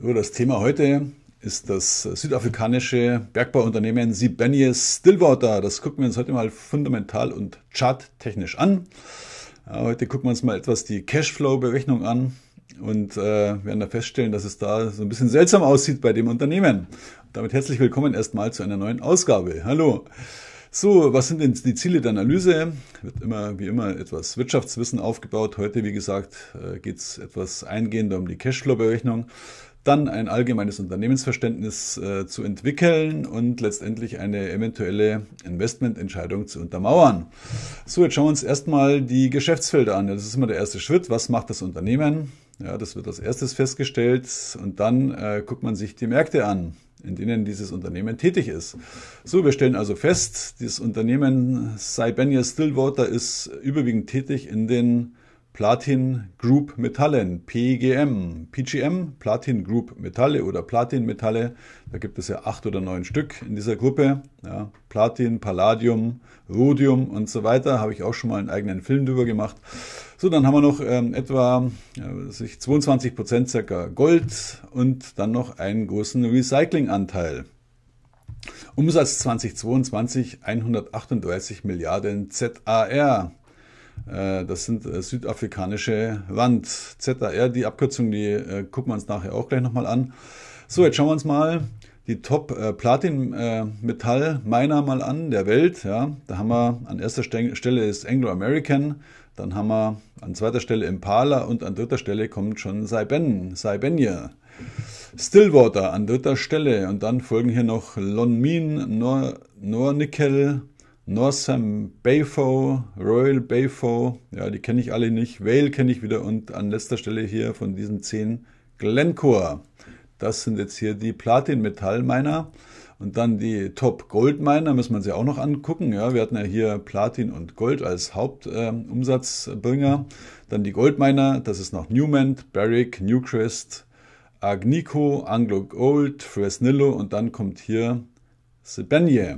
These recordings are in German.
So, das Thema heute ist das südafrikanische Bergbauunternehmen Sibanye Stillwater. Das gucken wir uns heute mal fundamental und charttechnisch an. Heute gucken wir uns mal etwas die Cashflow-Berechnung an und äh, werden da feststellen, dass es da so ein bisschen seltsam aussieht bei dem Unternehmen. damit herzlich willkommen erstmal zu einer neuen Ausgabe. Hallo. So, was sind denn die Ziele der Analyse? Wird immer, wie immer, etwas Wirtschaftswissen aufgebaut. Heute, wie gesagt, äh, geht es etwas eingehender um die Cashflow-Berechnung dann ein allgemeines Unternehmensverständnis äh, zu entwickeln und letztendlich eine eventuelle Investmententscheidung zu untermauern. So, jetzt schauen wir uns erstmal die Geschäftsfelder an. Das ist immer der erste Schritt. Was macht das Unternehmen? Ja, das wird als erstes festgestellt und dann äh, guckt man sich die Märkte an in denen dieses Unternehmen tätig ist. So, wir stellen also fest, dieses Unternehmen Sibania Stillwater ist überwiegend tätig in den Platin Group Metallen, PGM, PGM, Platin Group Metalle oder Platin Metalle. Da gibt es ja acht oder neun Stück in dieser Gruppe. Ja, Platin, Palladium, Rhodium und so weiter. Habe ich auch schon mal einen eigenen Film drüber gemacht. So, dann haben wir noch ähm, etwa äh, 22 Prozent circa Gold und dann noch einen großen Recyclinganteil. Umsatz 2022 138 Milliarden ZAR. Äh, das sind äh, südafrikanische Wand, ZAR, die Abkürzung, die äh, gucken wir uns nachher auch gleich nochmal an. So, jetzt schauen wir uns mal die Top-Platin-Metall-Miner mal an, der Welt. Ja, da haben wir an erster Stelle ist Anglo-American, dann haben wir an zweiter Stelle Impala und an dritter Stelle kommt schon Saiben, Saibenia. Stillwater an dritter Stelle und dann folgen hier noch Lonmin, Nor Nornickel, Northam Bayfo, Royal Bayfo, ja, die kenne ich alle nicht. Vale kenne ich wieder und an letzter Stelle hier von diesen zehn Glencore. Das sind jetzt hier die Platin-Metall-Miner. Und dann die Top-Gold-Miner müssen man sich auch noch angucken. Ja, wir hatten ja hier Platin und Gold als Hauptumsatzbringer. Äh, dann die Gold-Miner, das ist noch Newmont, Barrick, Newcrest, Agnico, Anglo Gold, Fresnillo und dann kommt hier Sibanye.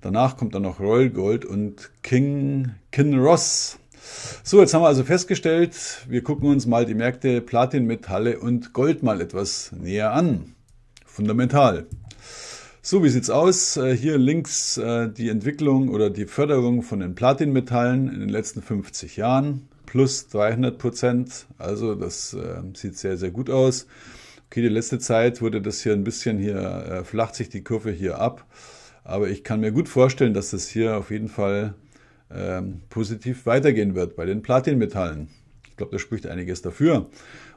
Danach kommt dann noch Royal Gold und King, Kinross. So, jetzt haben wir also festgestellt, wir gucken uns mal die Märkte Platinmetalle und Gold mal etwas näher an. Fundamental. So, wie sieht's aus? Äh, hier links äh, die Entwicklung oder die Förderung von den Platinmetallen in den letzten 50 Jahren. Plus 300 Prozent. Also, das äh, sieht sehr, sehr gut aus. Okay, die letzte Zeit wurde das hier ein bisschen hier, flacht sich die Kurve hier ab. Aber ich kann mir gut vorstellen, dass das hier auf jeden Fall ähm, positiv weitergehen wird bei den Platinmetallen. Ich glaube, da spricht einiges dafür.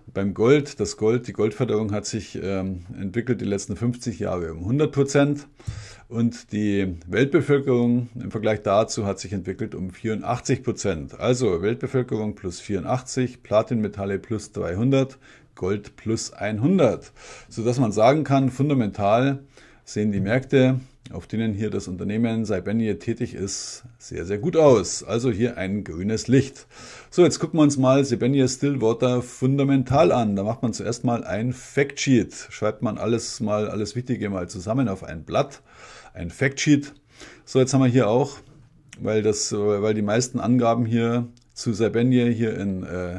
Und beim Gold, das Gold, die Goldförderung hat sich ähm, entwickelt die letzten 50 Jahre um 100 Prozent und die Weltbevölkerung im Vergleich dazu hat sich entwickelt um 84 Prozent. Also Weltbevölkerung plus 84, Platinmetalle plus 300, Gold plus 100, sodass man sagen kann, fundamental sehen die Märkte auf denen hier das Unternehmen Saibanye tätig ist, sehr, sehr gut aus. Also hier ein grünes Licht. So, jetzt gucken wir uns mal Saibanye Stillwater fundamental an. Da macht man zuerst mal ein Factsheet. Schreibt man alles mal, alles Wichtige mal zusammen auf ein Blatt. Ein Factsheet. So, jetzt haben wir hier auch, weil, das, weil die meisten Angaben hier zu Saibanye hier in äh,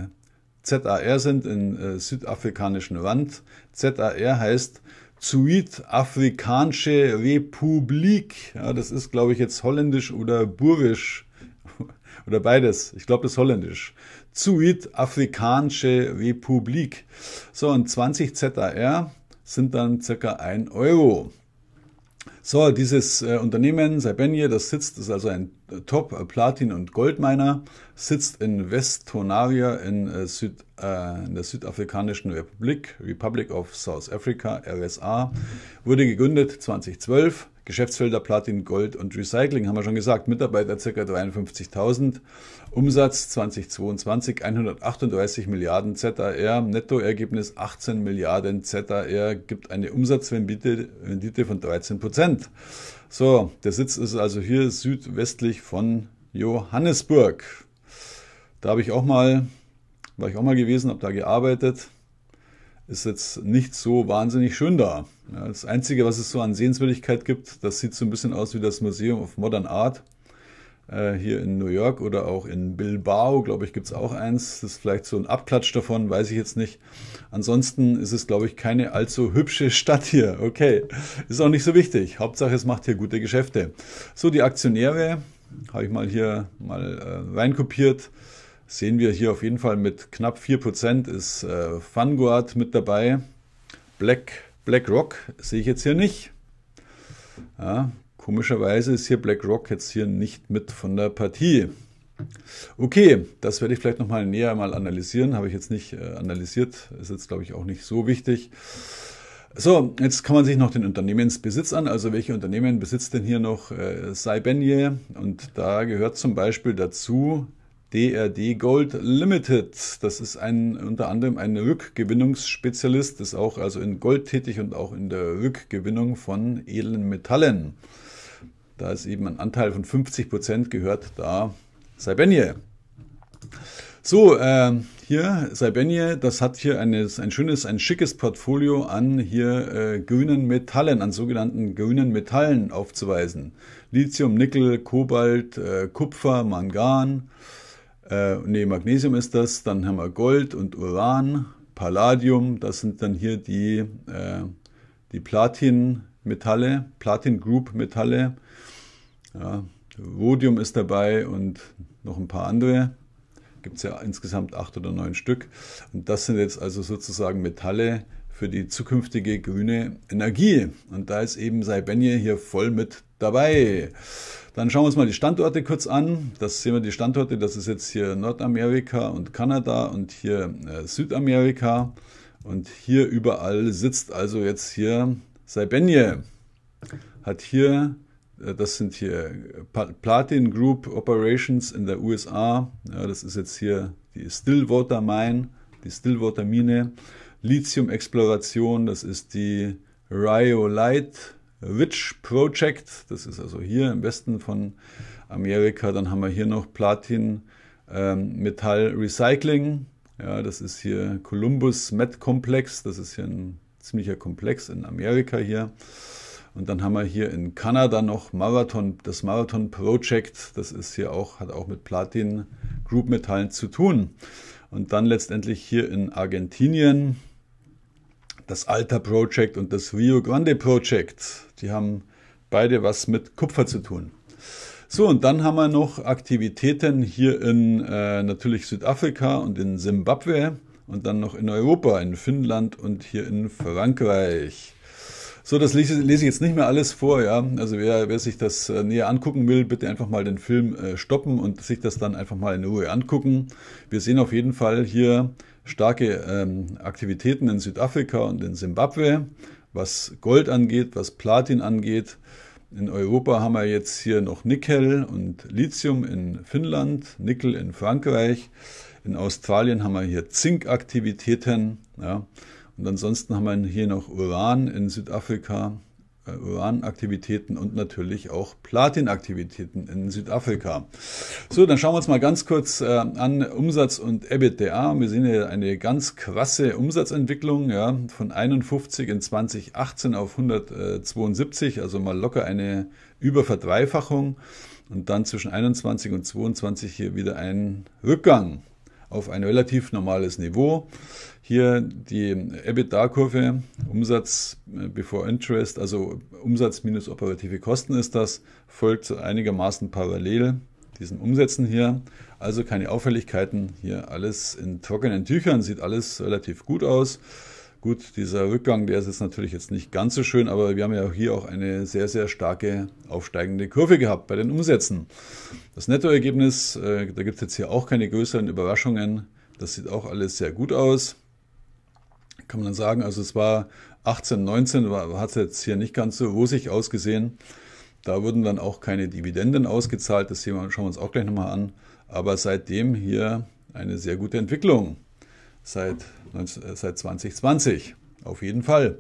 ZAR sind, in äh, südafrikanischen Rand. ZAR heißt Zuid-Afrikanische Republik. Ja, das ist, glaube ich, jetzt holländisch oder burisch. Oder beides. Ich glaube, das ist holländisch. Zuid-Afrikanische Republik. So, und 20 ZAR sind dann circa 1 Euro. So, dieses äh, Unternehmen, Sabenye, das sitzt, ist also ein äh, Top äh, Platin- und Goldminer, sitzt in Westtonaria in, äh, Süd, äh, in der Südafrikanischen Republik, Republic of South Africa, RSA, wurde gegründet 2012 Geschäftsfelder Platin, Gold und Recycling, haben wir schon gesagt. Mitarbeiter ca. 53.000, Umsatz 2022 138 Milliarden ZAR, Nettoergebnis 18 Milliarden ZAR, gibt eine Umsatzrendite von 13 Prozent. So, der Sitz ist also hier südwestlich von Johannesburg. Da habe ich auch mal, war ich auch mal gewesen, habe da gearbeitet. Ist jetzt nicht so wahnsinnig schön da. Ja, das Einzige, was es so an Sehenswürdigkeit gibt, das sieht so ein bisschen aus wie das Museum of Modern Art äh, hier in New York oder auch in Bilbao, glaube ich, gibt es auch eins. Das ist vielleicht so ein Abklatsch davon, weiß ich jetzt nicht. Ansonsten ist es, glaube ich, keine allzu hübsche Stadt hier. Okay, ist auch nicht so wichtig. Hauptsache, es macht hier gute Geschäfte. So, die Aktionäre habe ich mal hier mal äh, reinkopiert sehen wir hier auf jeden Fall mit knapp 4% ist äh, Vanguard mit dabei, Black BlackRock sehe ich jetzt hier nicht. Ja, komischerweise ist hier BlackRock jetzt hier nicht mit von der Partie. Okay, das werde ich vielleicht nochmal näher mal analysieren. Habe ich jetzt nicht äh, analysiert. Ist jetzt, glaube ich, auch nicht so wichtig. So, jetzt kann man sich noch den Unternehmensbesitz an. Also welche Unternehmen besitzt denn hier noch äh, Und da gehört zum Beispiel dazu DRD Gold Limited. Das ist ein, unter anderem ein Rückgewinnungsspezialist, ist auch also in Gold tätig und auch in der Rückgewinnung von edlen Metallen. Da ist eben ein Anteil von 50 Prozent gehört da Saibenje. So, äh, hier Saibenje, das hat hier eine, ein schönes, ein schickes Portfolio an hier äh, grünen Metallen, an sogenannten grünen Metallen aufzuweisen. Lithium, Nickel, Kobalt, äh, Kupfer, Mangan, äh, ne, Magnesium ist das. Dann haben wir Gold und Uran, Palladium. Das sind dann hier die, äh, die Platin-Metalle, Platin-Group-Metalle. Ja, Rhodium ist dabei und noch ein paar andere. Gibt es ja insgesamt acht oder neun Stück. Und das sind jetzt also sozusagen Metalle, für die zukünftige grüne Energie. Und da ist eben Saibenje hier voll mit dabei. Dann schauen wir uns mal die Standorte kurz an. Das sehen wir die Standorte. Das ist jetzt hier Nordamerika und Kanada und hier äh, Südamerika. Und hier überall sitzt also jetzt hier Saibenje. Hat hier, äh, das sind hier äh, Platin Group Operations in der USA. Ja, das ist jetzt hier die Stillwater Mine, die Stillwater Mine. Lithium-Exploration, das ist die Rhyolite Rich Project, das ist also hier im Westen von Amerika. Dann haben wir hier noch Platin ähm, Metall Recycling, ja, das ist hier Columbus Met Komplex, das ist hier ein ziemlicher Komplex in Amerika hier. Und dann haben wir hier in Kanada noch Marathon, das Marathon Project, das ist hier auch, hat auch mit Platin Group Metallen zu tun. Und dann letztendlich hier in Argentinien, das Alta Project und das Rio Grande Project. Die haben beide was mit Kupfer zu tun. So, und dann haben wir noch Aktivitäten hier in äh, natürlich Südafrika und in Simbabwe und dann noch in Europa, in Finnland und hier in Frankreich. So, das lese, lese, ich jetzt nicht mehr alles vor, ja. Also wer, wer sich das äh, näher angucken will, bitte einfach mal den Film äh, stoppen und sich das dann einfach mal in Ruhe angucken. Wir sehen auf jeden Fall hier starke ähm, Aktivitäten in Südafrika und in Simbabwe, was Gold angeht, was Platin angeht. In Europa haben wir jetzt hier noch Nickel und Lithium in Finnland, Nickel in Frankreich. In Australien haben wir hier Zinkaktivitäten. Ja. Und ansonsten haben wir hier noch Uran in Südafrika, äh, Uranaktivitäten und natürlich auch Platinaktivitäten in Südafrika. So, dann schauen wir uns mal ganz kurz äh, an Umsatz und EBITDA. Wir sehen hier eine ganz krasse Umsatzentwicklung ja, von 51 in 2018 auf 172, also mal locker eine Überverdreifachung und dann zwischen 21 und 22 hier wieder ein Rückgang auf ein relativ normales Niveau. Hier die EBITDA-Kurve, Umsatz äh, before Interest, also Umsatz minus operative Kosten ist das, folgt einigermaßen parallel diesen Umsätzen hier. Also keine Auffälligkeiten, hier alles in trockenen Tüchern, sieht alles relativ gut aus. Gut, dieser Rückgang, der ist jetzt natürlich jetzt nicht ganz so schön, aber wir haben ja hier auch eine sehr, sehr starke aufsteigende Kurve gehabt bei den Umsätzen. Das Nettoergebnis, äh, da gibt es jetzt hier auch keine größeren Überraschungen. Das sieht auch alles sehr gut aus. Kann man dann sagen, also es war 18, 19, hat es jetzt hier nicht ganz so rosig ausgesehen. Da wurden dann auch keine Dividenden ausgezahlt. Das schauen wir uns auch gleich nochmal an. Aber seitdem hier eine sehr gute Entwicklung seit, äh, seit 2020. Auf jeden Fall.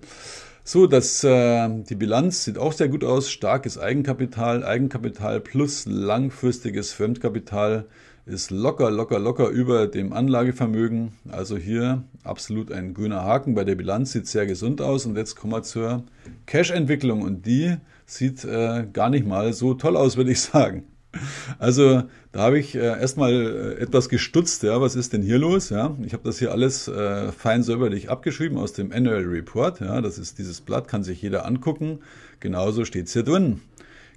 So, das, äh, die Bilanz sieht auch sehr gut aus. Starkes Eigenkapital, Eigenkapital plus langfristiges Fremdkapital ist locker, locker, locker über dem Anlagevermögen. Also hier absolut ein grüner Haken. Bei der Bilanz sieht sehr gesund aus. Und jetzt kommen wir zur Cash-Entwicklung. Und die sieht äh, gar nicht mal so toll aus, würde ich sagen. Also da habe ich äh, erstmal äh, etwas gestutzt, ja, was ist denn hier los? Ja? Ich habe das hier alles äh, fein säuberlich abgeschrieben aus dem Annual Report. Ja? Das ist dieses Blatt, kann sich jeder angucken. Genauso steht es hier drin.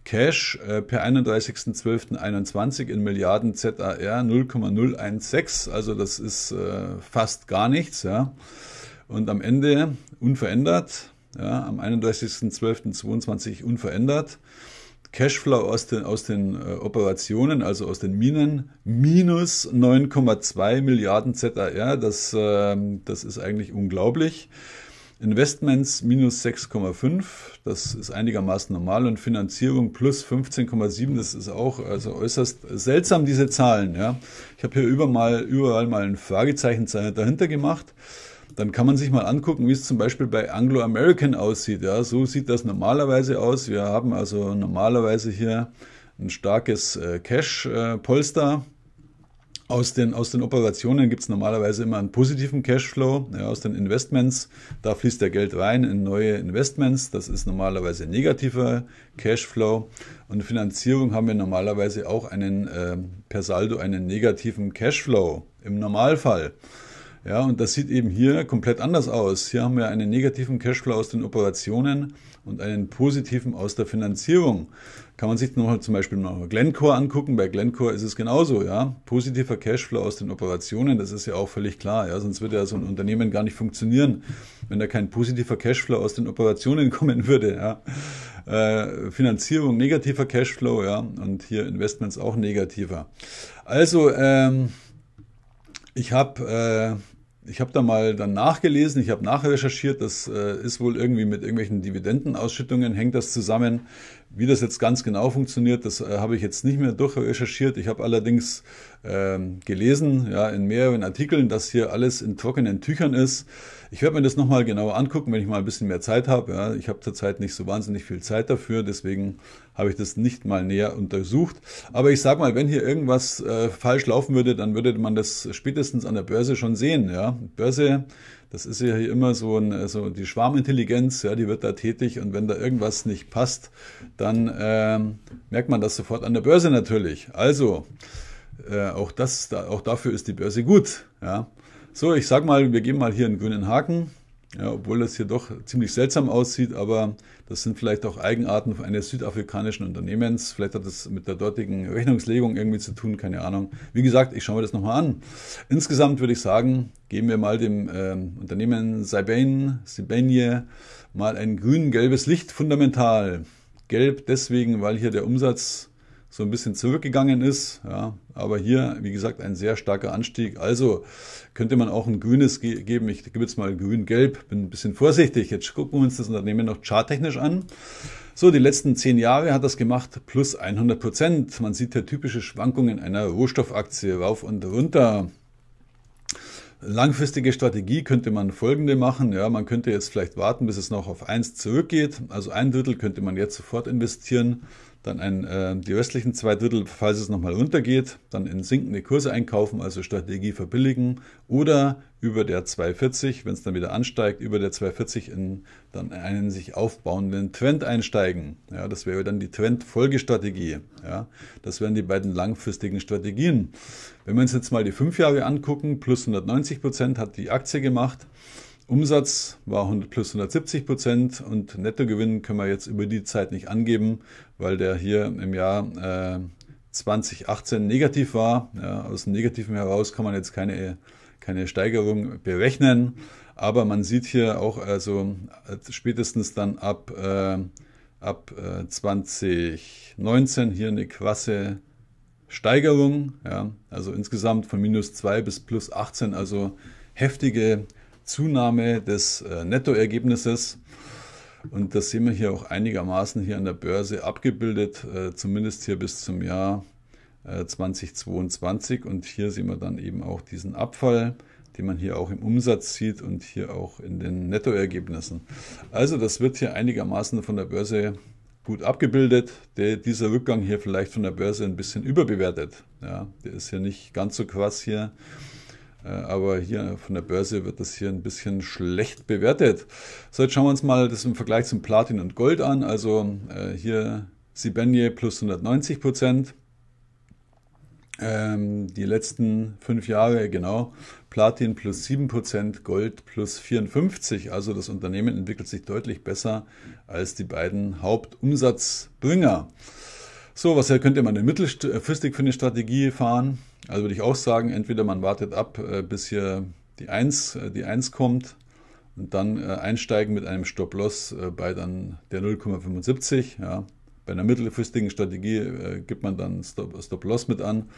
Cash äh, per 31.12.21 in Milliarden ZAR 0,016. Also das ist äh, fast gar nichts. Ja? Und am Ende unverändert, ja, am 31.12.22 unverändert. Cashflow aus den, aus den äh, Operationen, also aus den Minen, minus 9,2 Milliarden ZAR. Das, ähm, das ist eigentlich unglaublich. Investments minus 6,5, das ist einigermaßen normal und Finanzierung plus 15,7, das ist auch also äußerst seltsam, diese Zahlen. Ja. Ich habe hier überall, mal, überall mal ein Fragezeichen dahinter gemacht dann kann man sich mal angucken, wie es zum Beispiel bei Anglo-American aussieht. Ja, so sieht das normalerweise aus. Wir haben also normalerweise hier ein starkes äh, Cash-Polster. Aus den, aus den Operationen gibt es normalerweise immer einen positiven Cashflow ja, aus den Investments. Da fließt der Geld rein in neue Investments. Das ist normalerweise ein negativer Cashflow. Und Finanzierung haben wir normalerweise auch einen äh, per Saldo einen negativen Cashflow im Normalfall. Ja, und das sieht eben hier komplett anders aus. Hier haben wir einen negativen Cashflow aus den Operationen und einen positiven aus der Finanzierung. Kann man sich noch zum Beispiel mal Glencore angucken. Bei Glencore ist es genauso, ja. Positiver Cashflow aus den Operationen, das ist ja auch völlig klar, ja. Sonst würde ja so ein Unternehmen gar nicht funktionieren, wenn da kein positiver Cashflow aus den Operationen kommen würde, ja. Äh, Finanzierung negativer Cashflow, ja. Und hier Investments auch negativer. Also, ähm, ich habe äh, ich habe da mal dann nachgelesen, ich habe nachrecherchiert, das äh, ist wohl irgendwie mit irgendwelchen Dividendenausschüttungen, hängt das zusammen. Wie das jetzt ganz genau funktioniert, das äh, habe ich jetzt nicht mehr durchrecherchiert. Ich habe allerdings ähm, gelesen, ja, in mehreren Artikeln, dass hier alles in trockenen Tüchern ist. Ich werde mir das nochmal genauer angucken, wenn ich mal ein bisschen mehr Zeit habe. Ja, ich habe zurzeit nicht so wahnsinnig viel Zeit dafür, deswegen habe ich das nicht mal näher untersucht. Aber ich sage mal, wenn hier irgendwas äh, falsch laufen würde, dann würde man das spätestens an der Börse schon sehen. Ja? Börse, das ist ja hier immer so, ein, so die Schwarmintelligenz, ja, die wird da tätig und wenn da irgendwas nicht passt, dann äh, merkt man das sofort an der Börse natürlich. Also, äh, auch, das, da, auch dafür ist die Börse gut. Ja? So, ich sag mal, wir geben mal hier einen grünen Haken, ja, obwohl das hier doch ziemlich seltsam aussieht, aber das sind vielleicht auch Eigenarten eines südafrikanischen Unternehmens. Vielleicht hat das mit der dortigen Rechnungslegung irgendwie zu tun, keine Ahnung. Wie gesagt, ich schaue mir das nochmal an. Insgesamt würde ich sagen, geben wir mal dem äh, Unternehmen Sibane, Sibanye mal ein grün-gelbes Licht fundamental. Gelb deswegen, weil hier der Umsatz so ein bisschen zurückgegangen ist. Ja, aber hier, wie gesagt, ein sehr starker Anstieg. Also könnte man auch ein grünes ge geben. Ich gebe jetzt mal grün-gelb, bin ein bisschen vorsichtig. Jetzt gucken wir uns das Unternehmen noch charttechnisch an. So, die letzten zehn Jahre hat das gemacht plus 100 Prozent. Man sieht hier typische Schwankungen einer Rohstoffaktie rauf und runter. Langfristige Strategie könnte man folgende machen. Ja, man könnte jetzt vielleicht warten, bis es noch auf eins zurückgeht. Also ein Drittel könnte man jetzt sofort investieren. Dann ein, äh, die restlichen zwei Drittel, falls es nochmal runtergeht, dann in sinkende Kurse einkaufen, also Strategie verbilligen oder über der 240, wenn es dann wieder ansteigt, über der 240 in dann einen sich aufbauenden Trend einsteigen. Ja, das wäre dann die Trendfolgestrategie. Ja, das wären die beiden langfristigen Strategien. Wenn wir uns jetzt mal die fünf Jahre angucken, plus 190 Prozent hat die Aktie gemacht. Umsatz war 100 plus 170 Prozent und Nettogewinn können wir jetzt über die Zeit nicht angeben, weil der hier im Jahr äh, 2018 negativ war. Ja, aus dem Negativen heraus kann man jetzt keine, keine Steigerung berechnen, aber man sieht hier auch, also äh, spätestens dann ab, äh, ab äh, 2019 hier eine krasse Steigerung, ja, also insgesamt von minus 2 bis plus 18, also heftige Steigerung. Zunahme des äh, Nettoergebnisses. Und das sehen wir hier auch einigermaßen hier an der Börse abgebildet, äh, zumindest hier bis zum Jahr 2022. Äh, und hier sehen wir dann eben auch diesen Abfall, den man hier auch im Umsatz sieht und hier auch in den Nettoergebnissen. Also das wird hier einigermaßen von der Börse gut abgebildet. Der, dieser Rückgang hier vielleicht von der Börse ein bisschen überbewertet. Ja, der ist hier nicht ganz so krass hier äh, aber hier von der Börse wird das hier ein bisschen schlecht bewertet. So, jetzt schauen wir uns mal das im Vergleich zum Platin und Gold an. Also äh, hier Sibenje plus 190 Prozent. Ähm, die letzten fünf Jahre, genau, Platin plus 7%, Gold plus 54%. Also das Unternehmen entwickelt sich deutlich besser als die beiden Hauptumsatzbringer. So, was könnte man? Eine mittelfristig äh, für eine Strategie fahren. Also würde ich auch sagen, entweder man wartet ab, äh, bis hier die 1, äh, die 1 kommt und dann einsteigen mit einem Stop-Loss bei dann der 0,75. Ja. Bei einer mittelfristigen Strategie äh, gibt man dann Stop-Loss Stop mit an.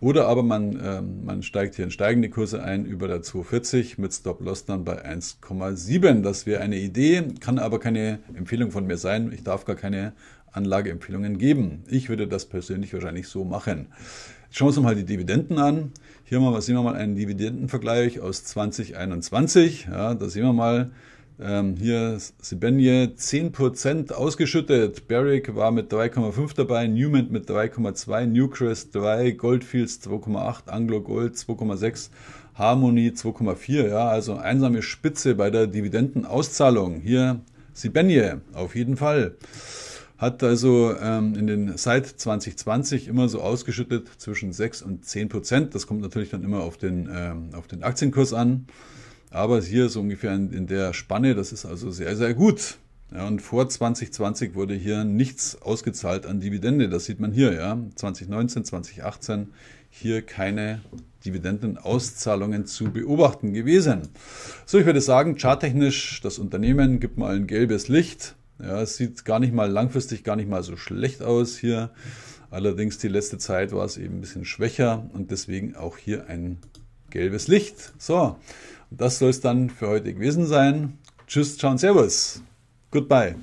Oder aber man, äh, man steigt hier in steigende Kurse ein über der 240 mit Stop-Loss dann bei 1,7. Das wäre eine Idee, kann aber keine Empfehlung von mir sein. Ich darf gar keine Anlageempfehlungen geben. Ich würde das persönlich wahrscheinlich so machen. Jetzt schauen wir uns mal die Dividenden an. Hier mal, sehen wir mal einen Dividendenvergleich aus 2021. Ja, da sehen wir mal, ähm, hier Sibenje 10% ausgeschüttet. Barrick war mit 3,5 dabei, Newman mit 3,2, Newcrest 3, Goldfields 2,8, Anglo Gold 2,6, Harmony 2,4. Ja, also einsame Spitze bei der Dividendenauszahlung. Hier Sibenje auf jeden Fall hat also ähm, in den seit 2020 immer so ausgeschüttet zwischen 6 und 10 Prozent. Das kommt natürlich dann immer auf den, ähm, auf den Aktienkurs an. Aber hier so ungefähr in, in der Spanne, das ist also sehr, sehr gut. Ja, und vor 2020 wurde hier nichts ausgezahlt an Dividende. Das sieht man hier, ja. 2019, 2018 hier keine Dividendenauszahlungen zu beobachten gewesen. So, ich würde sagen, charttechnisch, das Unternehmen gibt mal ein gelbes Licht. Ja, es sieht gar nicht mal langfristig gar nicht mal so schlecht aus hier. Allerdings die letzte Zeit war es eben ein bisschen schwächer und deswegen auch hier ein gelbes Licht. So, das soll es dann für heute gewesen sein. Tschüss, ciao und servus. Goodbye.